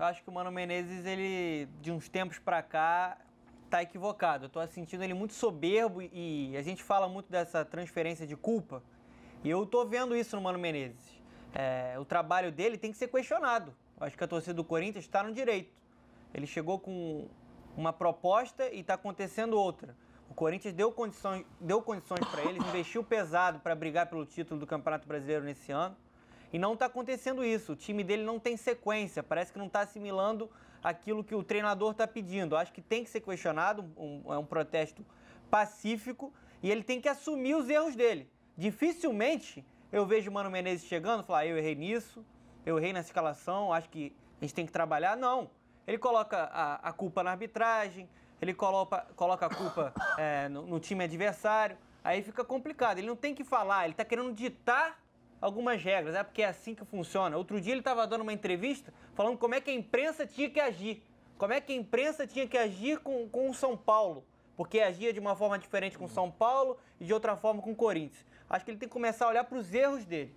Eu acho que o Mano Menezes, ele, de uns tempos para cá, tá equivocado. Eu tô sentindo ele muito soberbo e a gente fala muito dessa transferência de culpa. E eu tô vendo isso no Mano Menezes. É, o trabalho dele tem que ser questionado. Eu acho que a torcida do Corinthians está no direito. Ele chegou com uma proposta e está acontecendo outra. O Corinthians deu condições, deu condições para ele, investiu pesado para brigar pelo título do Campeonato Brasileiro nesse ano. E não está acontecendo isso. O time dele não tem sequência, parece que não está assimilando aquilo que o treinador está pedindo. Acho que tem que ser questionado, um, é um protesto pacífico e ele tem que assumir os erros dele. Dificilmente eu vejo o Mano Menezes chegando e falar: ah, eu errei nisso, eu errei nessa escalação, acho que a gente tem que trabalhar. Não. Ele coloca a, a culpa na arbitragem, ele coloca, coloca a culpa é, no, no time adversário. Aí fica complicado. Ele não tem que falar, ele está querendo ditar algumas regras. É porque é assim que funciona. Outro dia ele estava dando uma entrevista falando como é que a imprensa tinha que agir. Como é que a imprensa tinha que agir com, com o São Paulo. Porque agia de uma forma diferente com o São Paulo e de outra forma com o Corinthians. Acho que ele tem que começar a olhar para os erros dele.